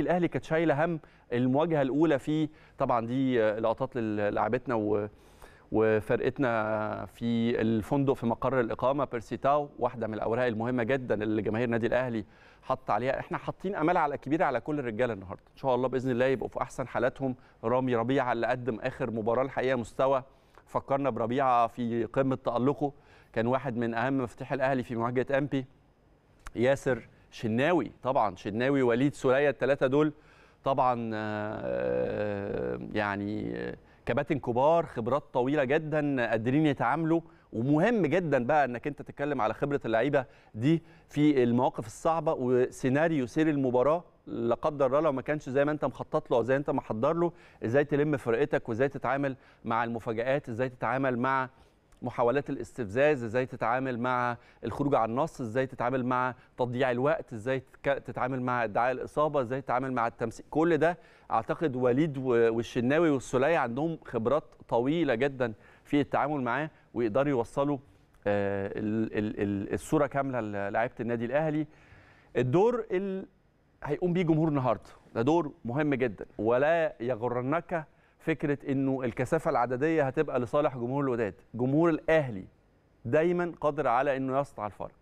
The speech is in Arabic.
النادي الاهلي كانت شايله هم المواجهه الاولى في طبعا دي لقطات للاعبتنا و وفرقتنا في الفندق في مقر الاقامه بيرسي تاو واحده من الاوراق المهمه جدا اللي جماهير النادي الاهلي حط عليها احنا حاطين امال على كبيره على كل الرجاله النهارده ان شاء الله باذن الله يبقوا في احسن حالاتهم رامي ربيعه اللي قدم اخر مباراه الحقيقه مستوى فكرنا بربيعه في قمه تالقه كان واحد من اهم مفاتيح الاهلي في مواجهه امبي ياسر شناوي طبعا شناوي وليد سوريا الثلاثه دول طبعا آه، يعني كباتن كبار خبرات طويله جدا قادرين يتعاملوا ومهم جدا بقى انك انت تتكلم على خبره اللعيبه دي في المواقف الصعبه وسيناريو سير المباراه لا قدر الله لو ما كانش زي ما انت مخطط له او زي انت محضر له ازاي تلم فرقتك وازاي تتعامل مع المفاجآت ازاي تتعامل مع محاولات الاستفزاز ازاي تتعامل مع الخروج عن النص ازاي تتعامل مع تضييع الوقت ازاي تتعامل مع ادعاء الاصابه ازاي تتعامل مع التمثيل كل ده اعتقد وليد والشناوي والسلية عندهم خبرات طويله جدا في التعامل معاه ويقدروا يوصلوا آه، الصوره كامله لعيبه النادي الاهلي الدور اللي هيقوم بيه جمهور النهارده ده دور مهم جدا ولا يغرنك فكره انه الكثافه العدديه هتبقى لصالح جمهور الوداد جمهور الاهلي دايما قادر على انه يسطع الفرق